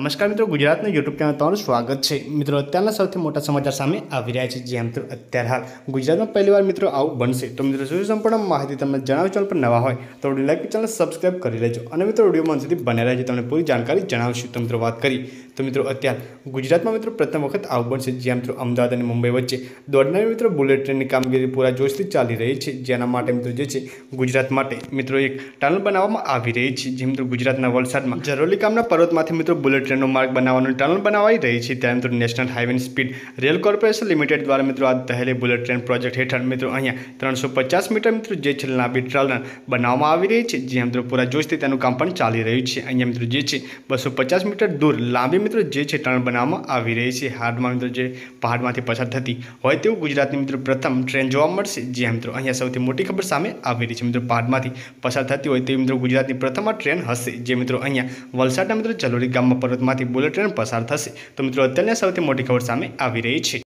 નમસ્કાર મિત્રો ગુજરાતના યુટ્યુબ ચેનલ તમારું સ્વાગત છે મિત્રો અત્યારના સૌથી મોટા સમાચાર સામે આવી રહ્યા છે જેમ તો અત્યારે હાલ ગુજરાતમાં પહેલીવાર મિત્રો આવું બનશે તો મિત્રો શું સંપૂર્ણ માહિતી તમને જણાવો ચેનલ પર નવા હોય તો લાઈક ચેનલ સબસ્ક્રાઈબ કરી લેજો અને મિત્રો વિડીયોમાં સુધી બને રહેજો તમને પૂરી જાણકારી જણાવશું તો મિત્રો વાત કરી તો મિત્રો અત્યાર ગુજરાતમાં મિત્રો પ્રથમ વખત આવું બનશે જેમ મિત્રો અમદાવાદ અને મુંબઈ વચ્ચે દોડનારી મિત્રો બુલેટ ટ્રેનની કામગીરી પૂરા જોશથી ચાલી રહી છે જેના માટે મિત્રો જે છે ગુજરાત માટે મિત્રો એક ટનલ બનાવવામાં આવી રહી છે જે મિત્રો ગુજરાતના વલસાડમાં જરોલી કામના પર્વતમાંથી મિત્રો બુલેટ ટ્રેનનો માર્ગ બનાવવાનો ટનલ બનાવાઈ રહી છે જે મિત્રો નેશનલ હાઈવેન સ્પીડ રેલ કોર્પોરેશન લિમિટેડ દ્વારા મિત્રો આ દહેલે બુલેટ ટ્રેન પ્રોજેક્ટ હેઠળ મિત્રો અહીંયા 350 મીટર મિત્રો જે છલના બી ટનલ બનાવવામાં આવી રહી છે જે મિત્રો پورا જોસ્થિ તેનું કામ પણ ચાલી રહ્યું છે અહીંયા મિત્રો જે છે 250 મીટર દૂર લાંબી મિત્રો જે છે ટનલ બનાવવામાં આવી રહી છે આડમાં મિત્રો જે પહાડમાંથી પસાર થતી હોય તે ગુજરાતની મિત્રો પ્રથમ ટ્રેન જોવાનું મળશે જે મિત્રો અહીંયા સૌથી મોટી ખબર સામે આવી રહી છે મિત્રો પહાડમાંથી પસાર થતી હોય તે મિત્રો ગુજરાતની પ્રથમ ટ્રેન હશે જે મિત્રો અહીંયા વલસાટના મિત્રો જલોરી ગામ પર સુરતમાંથી બુલેટ ટ્રેન પસાર થશે તો મિત્રો અત્યારની સૌથી મોટી ખબર સામે આવી રહી છે